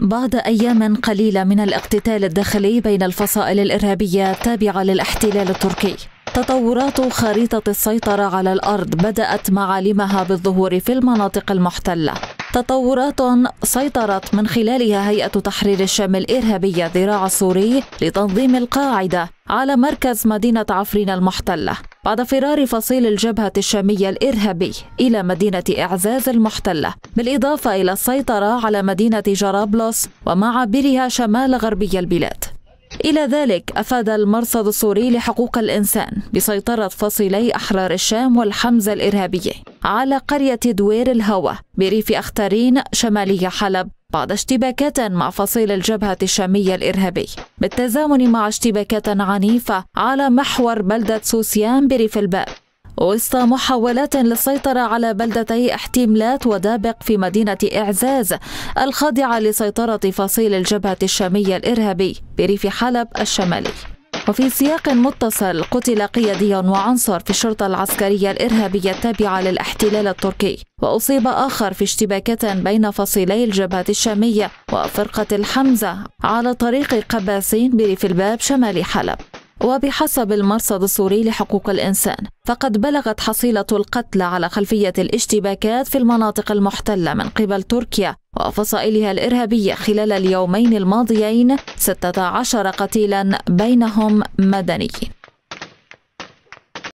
بعد أيام قليلة من الاقتتال الداخلي بين الفصائل الإرهابية التابعة للاحتلال التركي تطورات خريطة السيطرة على الأرض بدأت معالمها بالظهور في المناطق المحتلة تطورات سيطرت من خلالها هيئة تحرير الشام الإرهابية ذراع السوري لتنظيم القاعدة على مركز مدينة عفرين المحتلة بعد فرار فصيل الجبهة الشامية الإرهابي إلى مدينة إعزاز المحتلة بالإضافة إلى السيطرة على مدينة جرابلس ومعابرها شمال غربي البلاد إلى ذلك أفاد المرصد السوري لحقوق الإنسان بسيطرة فصيلي أحرار الشام والحمزة الإرهابية على قرية دوير الهوى بريف أختارين شمالي حلب بعد اشتباكات مع فصيل الجبهة الشامية الإرهابي بالتزامن مع اشتباكات عنيفة على محور بلدة سوسيان بريف الباب وسط محاولات للسيطرة على بلدتي احتملات ودابق في مدينة إعزاز الخاضعة لسيطرة فصيل الجبهة الشامية الإرهابي بريف حلب الشمالي وفي سياق متصل قتل قيادي وعنصر في الشرطة العسكرية الإرهابية التابعة للاحتلال التركي وأصيب آخر في اشتباكات بين فصيلي الجبهة الشامية وفرقة الحمزة على طريق قباسين بريف الباب شمال حلب وبحسب المرصد السوري لحقوق الإنسان فقد بلغت حصيلة القتلى على خلفية الاشتباكات في المناطق المحتلة من قبل تركيا وفصائلها الإرهابية خلال اليومين الماضيين 16 قتيلا بينهم مدنيين